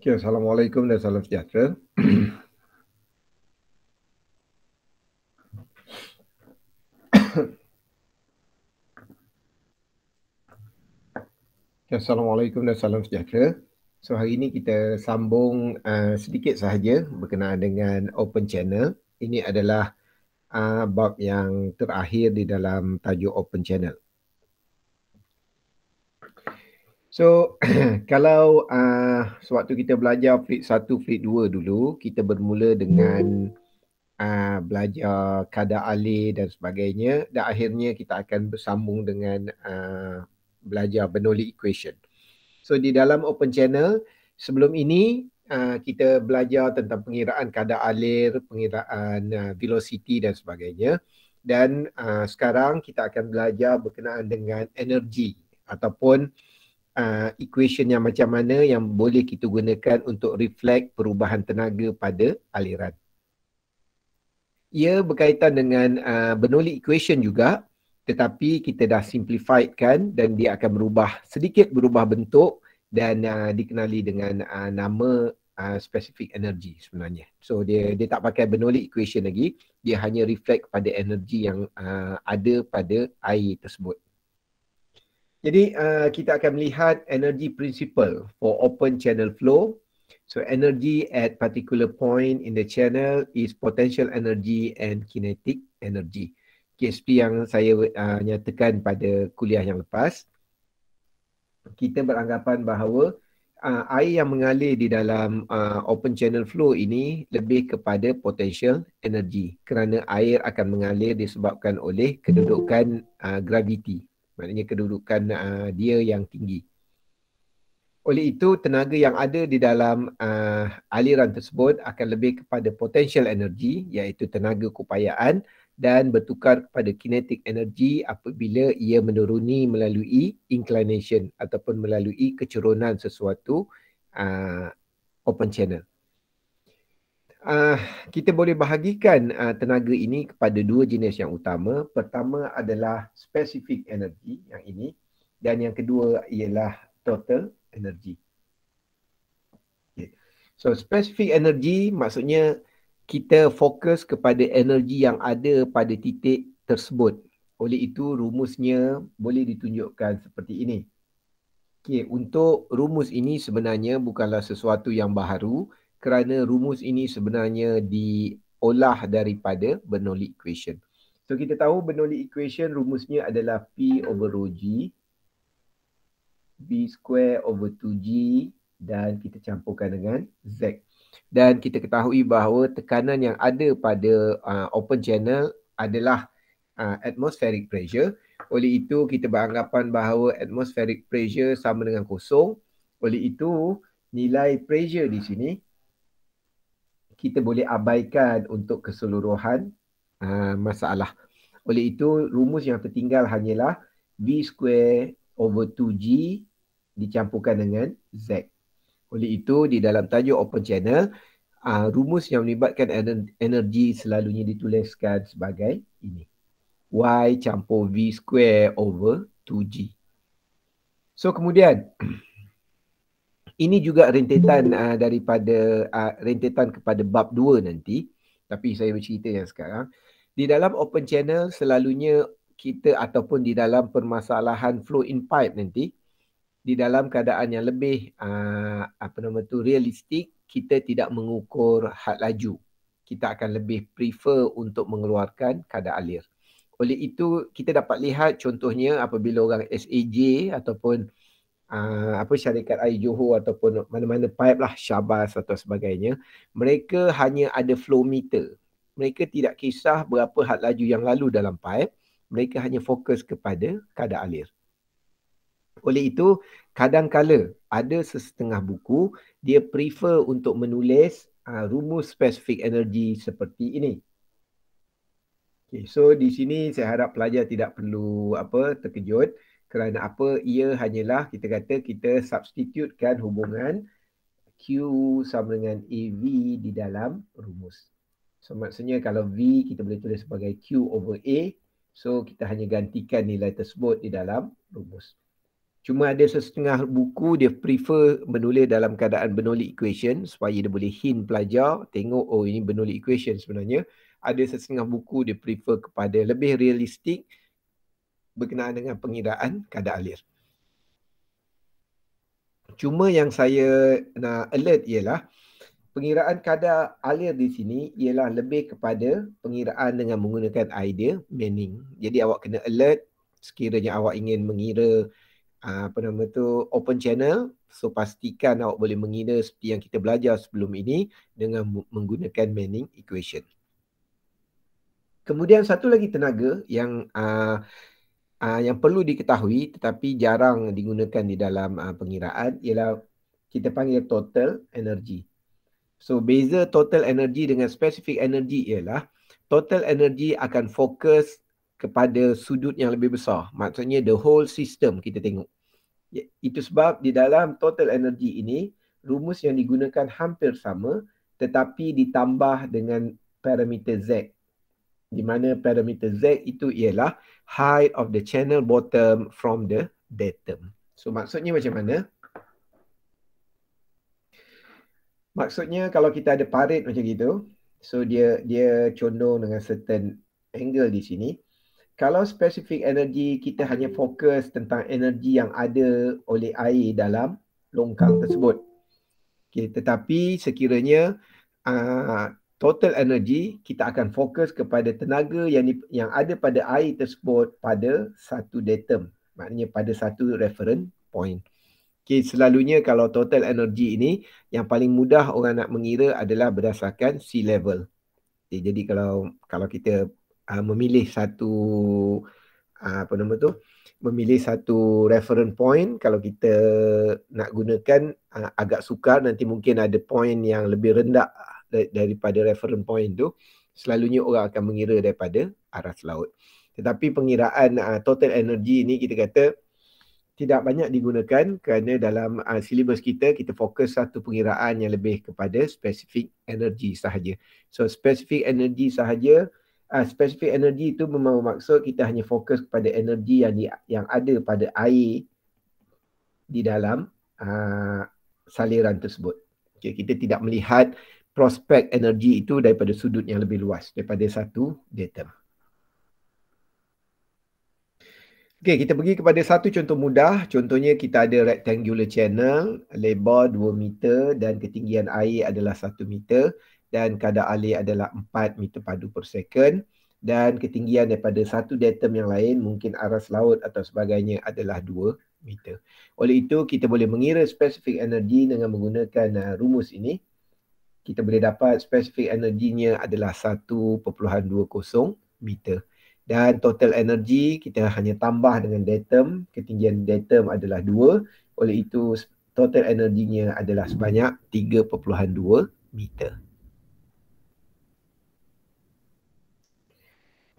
Okay, Assalamualaikum dan salam sejahtera. okay, Assalamualaikum dan salam sejahtera. So hari ini kita sambung uh, sedikit sahaja berkenaan dengan open channel. Ini adalah uh, bab yang terakhir di dalam tajuk open channel. So kalau uh, sewaktu kita belajar fleet 1, fleet 2 dulu, kita bermula dengan uh, belajar kadar alih dan sebagainya dan akhirnya kita akan bersambung dengan uh, belajar Bernoulli Equation. So di dalam open channel, sebelum ini uh, kita belajar tentang pengiraan kadar alir, pengiraan uh, velocity dan sebagainya dan uh, sekarang kita akan belajar berkenaan dengan energi ataupun uh, equation yang macam mana yang boleh kita gunakan untuk reflect perubahan tenaga pada aliran. Ia berkaitan dengan uh, Bernoulli equation juga tetapi kita dah simplified kan dan dia akan berubah sedikit berubah bentuk dan uh, dikenali dengan uh, nama uh, specific energy sebenarnya. So dia dia tak pakai Bernoulli equation lagi, dia hanya reflect pada energy yang uh, ada pada air tersebut. Jadi uh, kita akan melihat energy principle for open channel flow. So energy at particular point in the channel is potential energy and kinetic energy. KSP yang saya uh, nyatakan pada kuliah yang lepas. Kita beranggapan bahawa uh, air yang mengalir di dalam uh, open channel flow ini lebih kepada potential energy kerana air akan mengalir disebabkan oleh kedudukan uh, gravity maknanya kedudukan uh, dia yang tinggi oleh itu tenaga yang ada di dalam uh, aliran tersebut akan lebih kepada potential energy iaitu tenaga keupayaan dan bertukar kepada kinetic energy apabila ia menuruni melalui inclination ataupun melalui kecerunan sesuatu uh, open channel uh, kita boleh bahagikan uh, tenaga ini kepada dua jenis yang utama. Pertama adalah specific energy yang ini dan yang kedua ialah total energy. Okay. So specific energy maksudnya kita fokus kepada energi yang ada pada titik tersebut. Oleh itu rumusnya boleh ditunjukkan seperti ini. Okay, untuk rumus ini sebenarnya bukanlah sesuatu yang baharu kerana rumus ini sebenarnya diolah daripada Bernoulli equation. So kita tahu Bernoulli equation rumusnya adalah P over rho G, B square over 2G dan kita campurkan dengan Z. Dan kita ketahui bahawa tekanan yang ada pada uh, open channel adalah uh, atmospheric pressure. Oleh itu kita beranggapan bahawa atmospheric pressure sama dengan kosong. Oleh itu nilai pressure di sini kita boleh abaikan untuk keseluruhan uh, masalah. Oleh itu, rumus yang tertinggal hanyalah V square over 2G dicampurkan dengan Z. Oleh itu, di dalam tajuk open channel, uh, rumus yang melibatkan energi selalunya dituliskan sebagai ini. Y campur V square over 2G. So, kemudian ini juga rentetan uh, daripada uh, rentetan kepada bab dua nanti tapi saya bercerita yang sekarang di dalam open channel selalunya kita ataupun di dalam permasalahan flow in pipe nanti di dalam keadaan yang lebih uh, apa nama tu realistik kita tidak mengukur had laju kita akan lebih prefer untuk mengeluarkan kadar alir oleh itu kita dapat lihat contohnya apabila orang SAJ ataupun uh, apa syarikat air Johor ataupun mana-mana pipe lah Syabas atau sebagainya mereka hanya ada flow meter mereka tidak kisah berapa had laju yang lalu dalam pipe mereka hanya fokus kepada kadar alir oleh itu kadang kadangkala ada sesetengah buku dia prefer untuk menulis uh, rumus specific energy seperti ini Okay, so di sini saya harap pelajar tidak perlu apa terkejut kerana apa ia hanyalah kita kata kita substitutkan hubungan Q sama dengan AV di dalam rumus. So maksudnya kalau V kita boleh tulis sebagai Q over A. So kita hanya gantikan nilai tersebut di dalam rumus. Cuma ada sesetengah buku dia prefer menulis dalam keadaan benulik equation supaya dia boleh hint pelajar tengok oh ini benulik equation sebenarnya. Ada sesetengah buku dia prefer kepada lebih realistik berkenaan dengan pengiraan kadar alir. Cuma yang saya nak alert ialah pengiraan kadar alir di sini ialah lebih kepada pengiraan dengan menggunakan idea Manning. Jadi awak kena alert sekiranya awak ingin mengira ah, apa nama tu open channel so pastikan awak boleh mengira seperti yang kita belajar sebelum ini dengan menggunakan Manning equation. Kemudian satu lagi tenaga yang uh, uh, yang perlu diketahui tetapi jarang digunakan di dalam uh, pengiraan ialah kita panggil total energy. So beza total energy dengan specific energy ialah total energy akan fokus kepada sudut yang lebih besar. Maksudnya the whole system kita tengok. Ya, itu sebab di dalam total energy ini rumus yang digunakan hampir sama tetapi ditambah dengan parameter Z di mana parameter Z itu ialah height of the channel bottom from the datum. So maksudnya macam mana? Maksudnya kalau kita ada parit macam gitu, so dia dia condong dengan certain angle di sini. Kalau specific energy kita hanya fokus tentang energy yang ada oleh air dalam longkang tersebut. Okay, tetapi sekiranya uh, total energy kita akan fokus kepada tenaga yang di, yang ada pada air tersebut pada satu datum maknanya pada satu reference point okey selalunya kalau total energy ini yang paling mudah orang nak mengira adalah berdasarkan sea level okay, jadi kalau kalau kita uh, memilih satu uh, apa nama tu memilih satu reference point kalau kita nak gunakan uh, agak sukar nanti mungkin ada point yang lebih rendah daripada reference point tu selalunya orang akan mengira daripada aras laut. Tetapi pengiraan uh, total energy ni kita kata tidak banyak digunakan kerana dalam uh, silibus kita kita fokus satu pengiraan yang lebih kepada specific energy sahaja. So specific energy sahaja uh, specific energy itu memang maksud kita hanya fokus kepada energi yang di, yang ada pada air di dalam uh, saliran tersebut. Okay, kita tidak melihat prospek energi itu daripada sudut yang lebih luas daripada satu datum. Okey, kita pergi kepada satu contoh mudah. Contohnya kita ada rectangular channel, lebar 2 meter dan ketinggian air adalah 1 meter dan kadar alir adalah 4 meter padu per second dan ketinggian daripada satu datum yang lain mungkin aras laut atau sebagainya adalah 2 meter. Oleh itu kita boleh mengira spesifik energi dengan menggunakan uh, rumus ini kita boleh dapat specific energinya adalah 1.20 meter dan total energi kita hanya tambah dengan datum ketinggian datum adalah 2 oleh itu total energinya adalah sebanyak 3.2 meter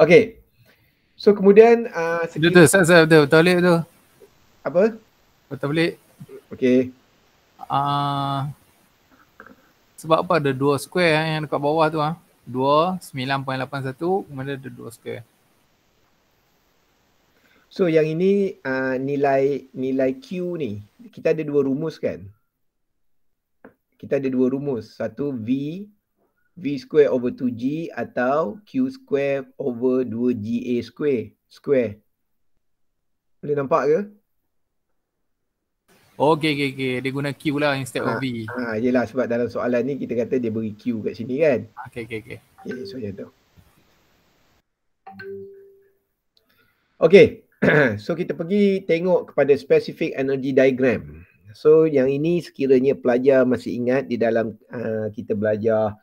Okay. So kemudian uh, segi... saya, saya, betul, betul, betul, betul, betul, betul, betul, betul, ah, sebab apa ada dua square eh, yang dekat bawah tu ah. Dua, sembilan point lapan satu, kemudian ada dua square. So yang ini uh, nilai nilai Q ni, kita ada dua rumus kan? Kita ada dua rumus, satu V, V square over 2G atau Q square over 2GA square. square. Boleh nampak ke? Okey okey okey dia guna Q lah instead ha, of V. Ha ah, ah, yalah sebab dalam soalan ni kita kata dia beri Q kat sini kan. Ah, okey okey okey. Okey so macam tu. Okey. so kita pergi tengok kepada specific energy diagram. So yang ini sekiranya pelajar masih ingat di dalam uh, kita belajar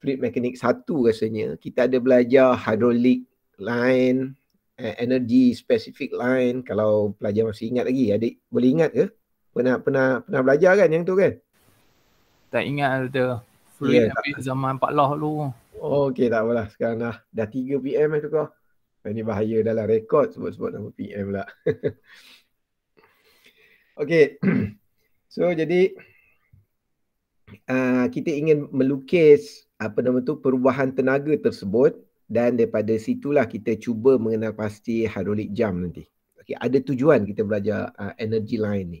fluid mekanik satu rasanya kita ada belajar hydraulic line uh, energy specific line kalau pelajar masih ingat lagi adik boleh ingat ke pernah pernah pernah belajar kan yang tu kan tak ingat ada lah free yeah, tapi tak. zaman Pak lah dulu oh, okey tak apalah sekarang dah dah 3 PM eh tu kau ini eh, bahaya dalam rekod sebut-sebut nama PM lah okey so jadi uh, kita ingin melukis apa nama tu perubahan tenaga tersebut dan daripada situlah kita cuba mengenal pasti hidrolik jam nanti. Okey, ada tujuan kita belajar uh, energy line ni.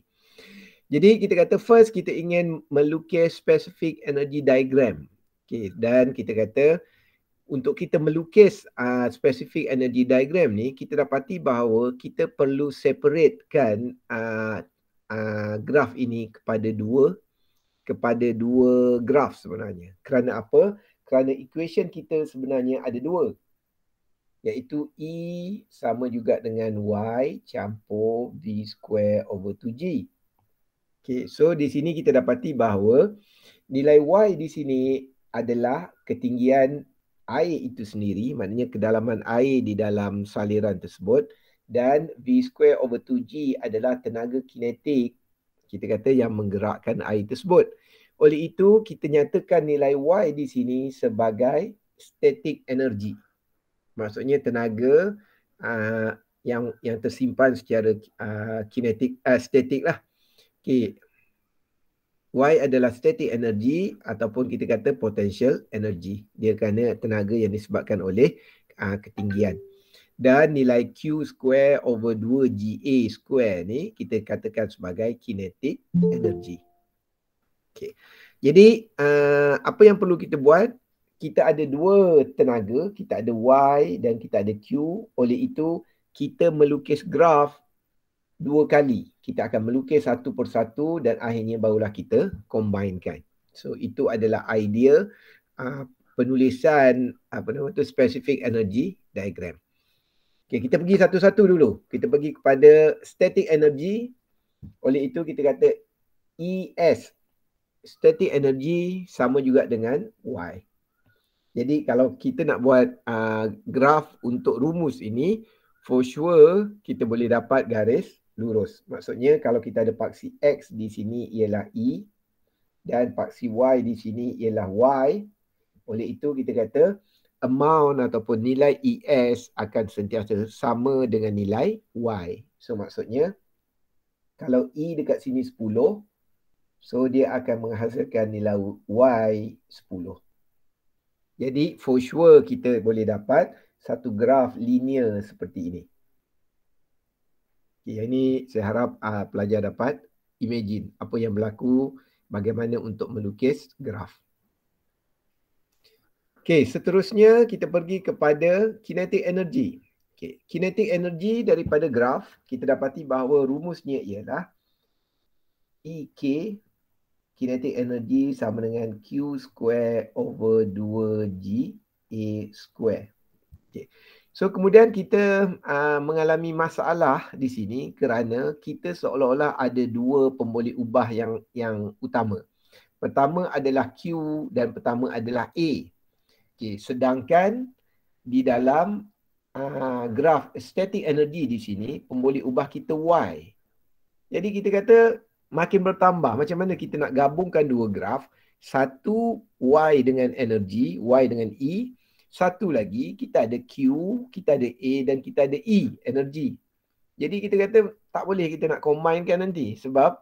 Jadi kita kata first kita ingin melukis specific energy diagram. Okay. Dan kita kata untuk kita melukis uh, specific energy diagram ni kita dapati bahawa kita perlu separatekan uh, ah, uh, ah, graf ini kepada dua kepada dua graf sebenarnya. Kerana apa? Kerana equation kita sebenarnya ada dua. Iaitu E sama juga dengan Y campur V square over 2G. Okay, so di sini kita dapati bahawa nilai Y di sini adalah ketinggian air itu sendiri, maknanya kedalaman air di dalam saliran tersebut dan V square over 2G adalah tenaga kinetik kita kata yang menggerakkan air tersebut. Oleh itu, kita nyatakan nilai Y di sini sebagai static energy. Maksudnya tenaga uh, yang yang tersimpan secara uh, kinetik uh, static lah. Okay. Y adalah static energy ataupun kita kata potential energy. Dia kerana tenaga yang disebabkan oleh uh, ketinggian. Dan nilai Q square over 2GA square ni kita katakan sebagai kinetic energy. Okay. Jadi uh, apa yang perlu kita buat? Kita ada dua tenaga. Kita ada Y dan kita ada Q. Oleh itu kita melukis graf dua kali kita akan melukis satu persatu dan akhirnya barulah kita combinekan. So itu adalah idea uh, penulisan apa nama tu specific energy diagram. Okay, kita pergi satu-satu dulu. Kita pergi kepada static energy. Oleh itu kita kata ES. Static energy sama juga dengan Y. Jadi kalau kita nak buat uh, graf untuk rumus ini, for sure kita boleh dapat garis lurus. Maksudnya kalau kita ada paksi X di sini ialah E dan paksi Y di sini ialah Y. Oleh itu kita kata amount ataupun nilai ES akan sentiasa sama dengan nilai Y. So maksudnya kalau E dekat sini 10, so dia akan menghasilkan nilai Y 10. Jadi for sure kita boleh dapat satu graf linear seperti ini. Okay, yang ini saya harap uh, pelajar dapat imagine apa yang berlaku, bagaimana untuk melukis graf. Okay, seterusnya kita pergi kepada kinetik energi. Okay, kinetic energy daripada graf, kita dapati bahawa rumusnya ialah EK kinetik energi sama dengan Q square over 2G A square. So kemudian kita uh, mengalami masalah di sini kerana kita seolah-olah ada dua pemboleh ubah yang yang utama. Pertama adalah Q dan pertama adalah A. Okey, sedangkan di dalam uh, graf static energy di sini pemboleh ubah kita Y. Jadi kita kata makin bertambah macam mana kita nak gabungkan dua graf satu Y dengan energy, Y dengan E satu lagi, kita ada Q, kita ada A dan kita ada E, energi. Jadi kita kata tak boleh kita nak combine kan nanti sebab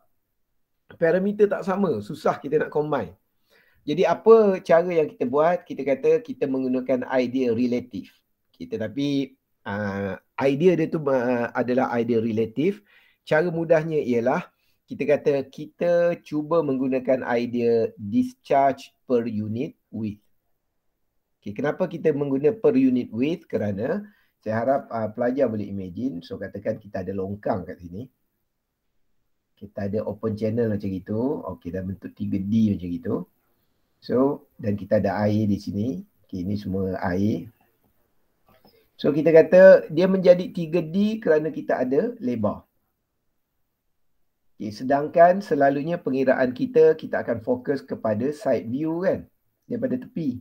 parameter tak sama, susah kita nak combine. Jadi apa cara yang kita buat? Kita kata kita menggunakan idea relatif. Kita tapi uh, idea dia tu uh, adalah idea relatif. Cara mudahnya ialah kita kata kita cuba menggunakan idea discharge per unit width. Okay, kenapa kita menggunakan per unit weight Kerana saya harap uh, pelajar boleh imagine. So katakan kita ada longkang kat sini. Kita ada open channel macam itu. Okay, dalam bentuk 3D macam itu. So, dan kita ada air di sini. Okay, ini semua air. So, kita kata dia menjadi 3D kerana kita ada lebar. Okay, sedangkan selalunya pengiraan kita, kita akan fokus kepada side view kan. Daripada tepi.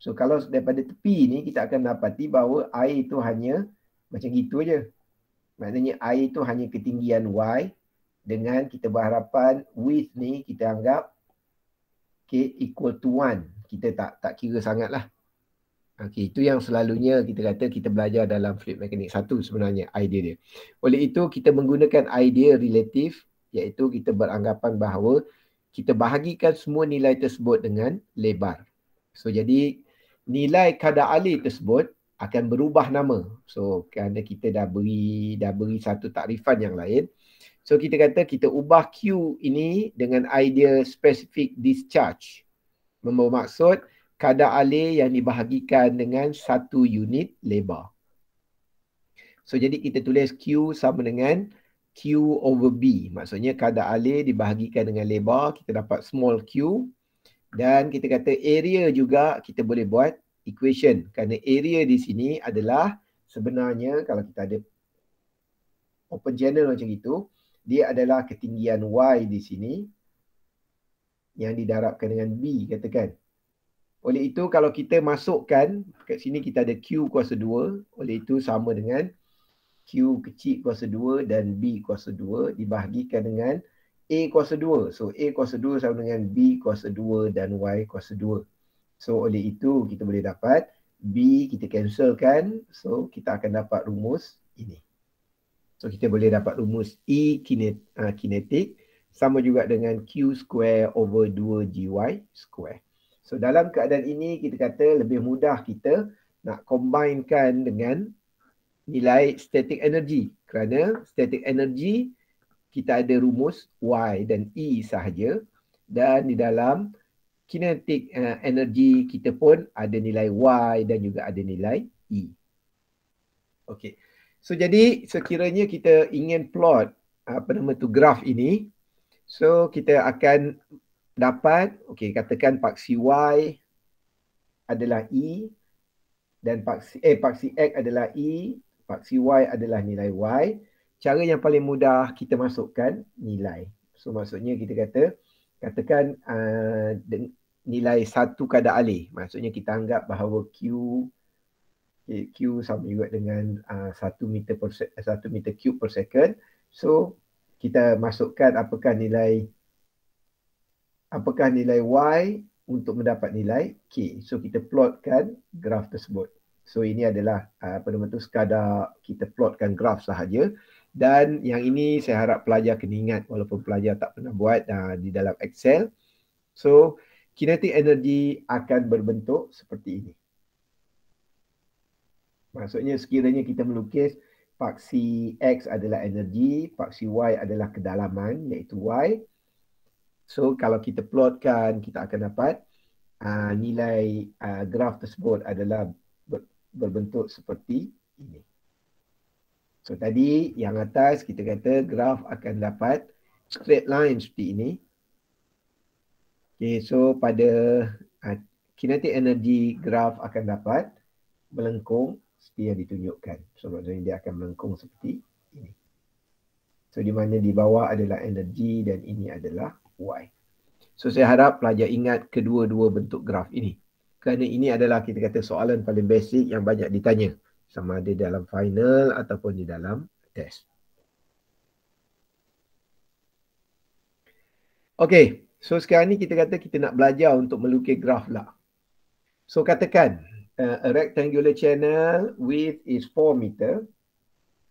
So kalau daripada tepi ni kita akan dapati bahawa air itu hanya macam gitu aja. Maknanya air itu hanya ketinggian y dengan kita berharapan width ni kita anggap k equal to 1. Kita tak tak kira sangatlah. Okey, itu yang selalunya kita kata kita belajar dalam fluid mekanik satu sebenarnya idea dia. Oleh itu kita menggunakan idea relatif iaitu kita beranggapan bahawa kita bahagikan semua nilai tersebut dengan lebar. So jadi nilai kadar alih tersebut akan berubah nama. So kerana kita dah beri dah beri satu takrifan yang lain. So kita kata kita ubah Q ini dengan idea specific discharge. Membawa maksud kadar alih yang dibahagikan dengan satu unit lebar. So jadi kita tulis Q sama dengan Q over B. Maksudnya kadar alih dibahagikan dengan lebar. Kita dapat small Q dan kita kata area juga kita boleh buat equation kerana area di sini adalah sebenarnya kalau kita ada open channel macam itu dia adalah ketinggian y di sini yang didarabkan dengan b katakan oleh itu kalau kita masukkan kat sini kita ada q kuasa 2 oleh itu sama dengan q kecil kuasa 2 dan b kuasa 2 dibahagikan dengan A kuasa 2. So A kuasa 2 sama dengan B kuasa 2 dan Y kuasa 2. So oleh itu kita boleh dapat B kita cancelkan. So kita akan dapat rumus ini. So kita boleh dapat rumus E kinet, uh, kinetik sama juga dengan Q square over 2GY square. So dalam keadaan ini kita kata lebih mudah kita nak combinekan dengan nilai static energy. Kerana static energy kita ada rumus Y dan E sahaja dan di dalam kinetik uh, energi kita pun ada nilai Y dan juga ada nilai E. Okey. So jadi sekiranya kita ingin plot apa nama tu graf ini so kita akan dapat okey katakan paksi Y adalah E dan paksi eh paksi X adalah E, paksi Y adalah nilai Y cara yang paling mudah kita masukkan nilai. So maksudnya kita kata katakan uh, nilai satu kadar alih. Maksudnya kita anggap bahawa Q Q sama juga dengan uh, meter per satu meter cube per second. So kita masukkan apakah nilai apakah nilai y untuk mendapat nilai k. So kita plotkan graf tersebut. So ini adalah uh, apa nama tu sekadar kita plotkan graf sahaja. Dan yang ini saya harap pelajar kena ingat walaupun pelajar tak pernah buat uh, di dalam Excel. So, kinetik energi akan berbentuk seperti ini. Maksudnya sekiranya kita melukis faksi X adalah energi, faksi Y adalah kedalaman iaitu Y. So, kalau kita plotkan, kita akan dapat uh, nilai uh, graf tersebut adalah ber- berbentuk seperti ini. So tadi yang atas kita kata graf akan dapat straight line seperti ini. Okay, so pada uh, kinetic energy graf akan dapat melengkung seperti yang ditunjukkan. So maksudnya dia akan melengkung seperti ini. So di mana di bawah adalah energy dan ini adalah y. So saya harap pelajar ingat kedua-dua bentuk graf ini. Kerana ini adalah kita kata soalan paling basic yang banyak ditanya sama ada dalam final ataupun di dalam test. Okay, so sekarang ni kita kata kita nak belajar untuk melukis graf lah. So katakan uh, a rectangular channel width is 4 meter,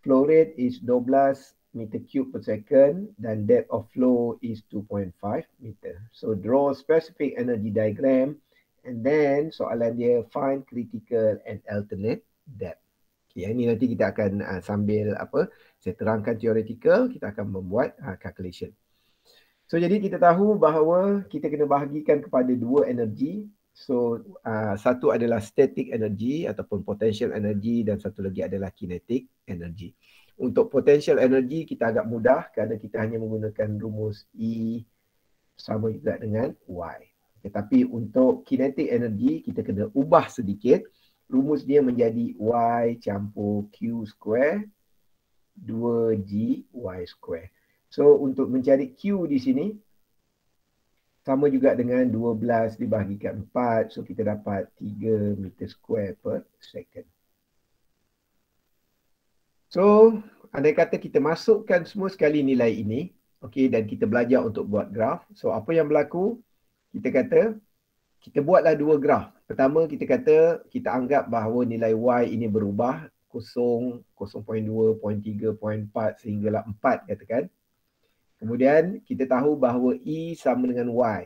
flow rate is 12 meter cube per second dan depth of flow is 2.5 meter. So draw specific energy diagram and then soalan dia find critical and alternate depth. Ya, ini nanti kita akan ah, sambil apa saya terangkan theoretical, kita akan membuat ah, calculation. So jadi kita tahu bahawa kita kena bahagikan kepada dua energi. So uh, satu adalah static energy ataupun potential energy dan satu lagi adalah kinetic energy. Untuk potential energy kita agak mudah kerana kita hanya menggunakan rumus E sama juga dengan Y. Tetapi untuk kinetic energy kita kena ubah sedikit rumus dia menjadi y campur q square 2g y square. So untuk mencari q di sini sama juga dengan 12 dibahagikan 4 so kita dapat 3 meter square per second. So andai kata kita masukkan semua sekali nilai ini okay, dan kita belajar untuk buat graf. So apa yang berlaku? Kita kata kita buatlah dua graf. Pertama kita kata kita anggap bahawa nilai y ini berubah kosong, 0.2, 0.3, 0.4 sehinggalah 4 katakan. Kemudian kita tahu bahawa e sama dengan y.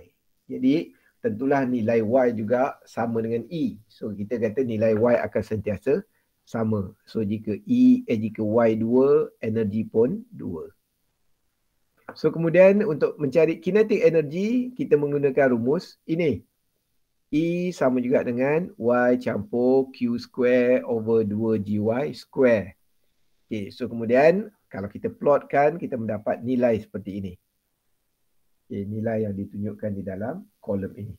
Jadi tentulah nilai y juga sama dengan e. So kita kata nilai y akan sentiasa sama. So jika e eh jika y 2, energi pun 2. So kemudian untuk mencari kinetik energi kita menggunakan rumus ini. E sama juga dengan Y campur Q square over 2GY square. Okay, so kemudian kalau kita plotkan, kita mendapat nilai seperti ini. Okay, nilai yang ditunjukkan di dalam kolom ini.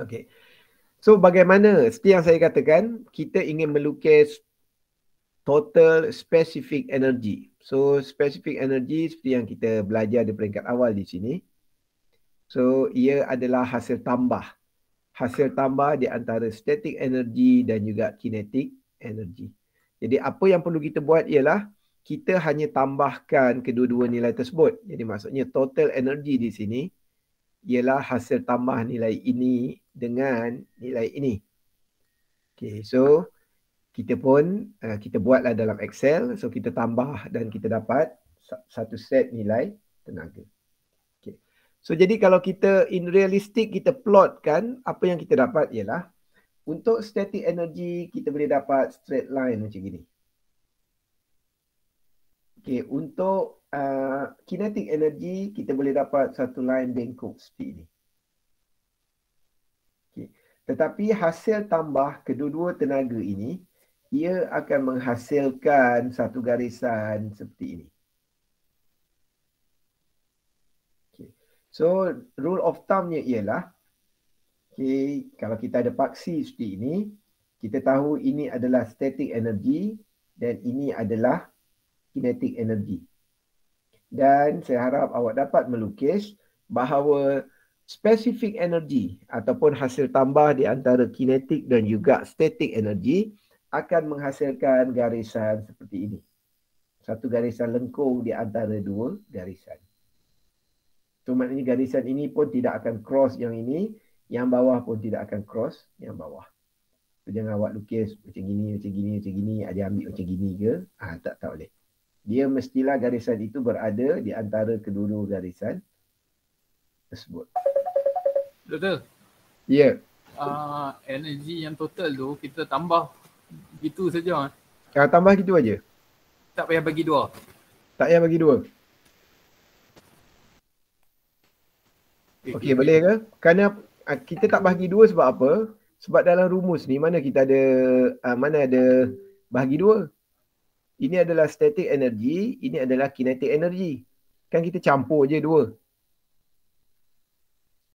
Okay. So bagaimana? Seperti yang saya katakan, kita ingin melukis total specific energy. So specific energy seperti yang kita belajar di peringkat awal di sini. So ia adalah hasil tambah hasil tambah di antara static energy dan juga kinetic energy. Jadi apa yang perlu kita buat ialah kita hanya tambahkan kedua-dua nilai tersebut. Jadi maksudnya total energy di sini ialah hasil tambah nilai ini dengan nilai ini. Okay, so kita pun uh, kita buatlah dalam Excel. So kita tambah dan kita dapat satu set nilai tenaga. So jadi kalau kita in realistic kita plot kan apa yang kita dapat ialah untuk static energy kita boleh dapat straight line macam gini. Okay, untuk uh, kinetic energy kita boleh dapat satu line bengkok seperti ini. Okay. Tetapi hasil tambah kedua-dua tenaga ini ia akan menghasilkan satu garisan seperti ini. So rule of thumbnya ialah okay, kalau kita ada paksi seperti ini, kita tahu ini adalah static energy dan ini adalah kinetic energy. Dan saya harap awak dapat melukis bahawa specific energy ataupun hasil tambah di antara kinetik dan juga static energy akan menghasilkan garisan seperti ini. Satu garisan lengkung di antara dua garisan. Tu maknanya garisan ini pun tidak akan cross yang ini. Yang bawah pun tidak akan cross yang bawah. Jangan awak lukis macam gini, macam gini, macam gini. Ada ambil macam gini ke? Ah, tak tahu boleh. Dia mestilah garisan itu berada di antara kedua-dua garisan tersebut. Doktor? Ya. Yeah. Uh, energi yang total tu kita tambah gitu saja. Ah, uh, tambah gitu aja. Tak payah bagi dua. Tak payah bagi dua. Okay, boleh ke? Kerana ah, kita tak bahagi dua sebab apa? Sebab dalam rumus ni mana kita ada uh, mana ada bahagi dua? Ini adalah static energy, ini adalah kinetic energy. Kan kita campur je dua.